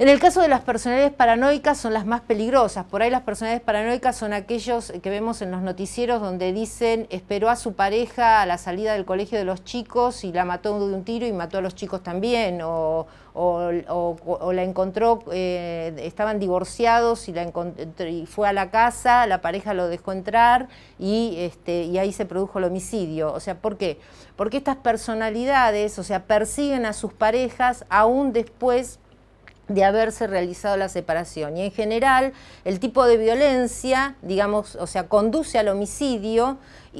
En el caso de las personalidades paranoicas son las más peligrosas. Por ahí las personalidades paranoicas son aquellos que vemos en los noticieros donde dicen esperó a su pareja a la salida del colegio de los chicos y la mató de un tiro y mató a los chicos también. O, la encontró, eh, estaban divorciados y, la y fue a la casa, la pareja lo dejó entrar y, este, y ahí se produjo el homicidio. O sea, ¿por qué? Porque estas personalidades, o sea, persiguen a sus parejas aún después de haberse realizado la separación. Y en general, el tipo de violencia, digamos, o sea, conduce al homicidio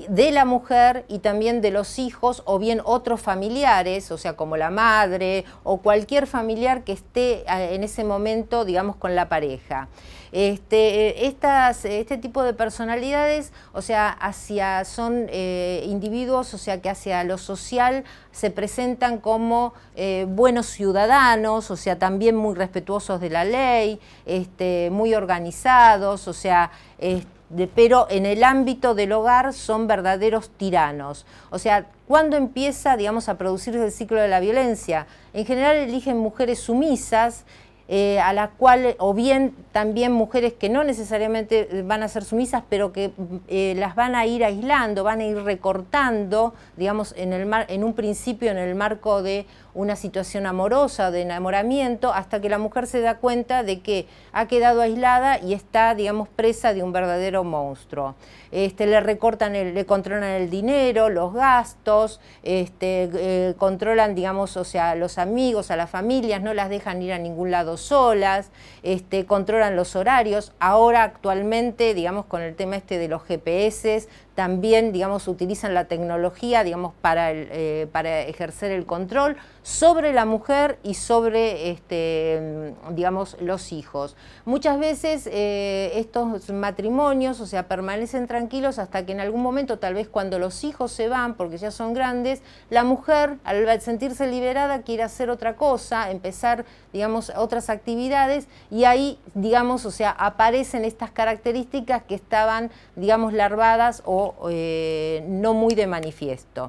de la mujer y también de los hijos o bien otros familiares, o sea, como la madre o cualquier familiar que esté eh, en ese momento, digamos, con la pareja. Este, eh, estas, este tipo de personalidades, o sea, hacia, son eh, individuos, o sea, que hacia lo social se presentan como buenos ciudadanos, o sea, también muy respetuosos de la ley, este, muy organizados, o sea, pero en el ámbito del hogar son verdaderos tiranos. O sea, ¿cuándo empieza, digamos, a producirse el ciclo de la violencia? En general eligen mujeres sumisas, eh, a la cual o bien también mujeres que no necesariamente eh, van a ser sumisas, pero que eh, las van a ir aislando, van a ir recortando, digamos, en, el en un principio en el marco de una situación amorosa, de enamoramiento, hasta que la mujer se da cuenta de que ha quedado aislada y está, digamos, presa de un verdadero monstruo. Este, le recortan, le controlan el dinero, los gastos, este, eh, controlan, digamos, o sea, los amigos, a las familias, no las dejan ir a ningún lado solas, este, controlan los horarios. Ahora actualmente, digamos, con el tema este de los GPS, también, digamos, utilizan la tecnología, digamos, para, eh, para ejercer el control sobre la mujer y sobre, este, digamos, los hijos. Muchas veces eh, estos matrimonios, o sea, permanecen tranquilos hasta que en algún momento, tal vez cuando los hijos se van, porque ya son grandes, la mujer, al sentirse liberada, quiere hacer otra cosa, empezar, digamos, otras actividades y ahí, digamos, o sea, aparecen estas características que estaban, digamos, larvadas o eh, no muy de manifiesto.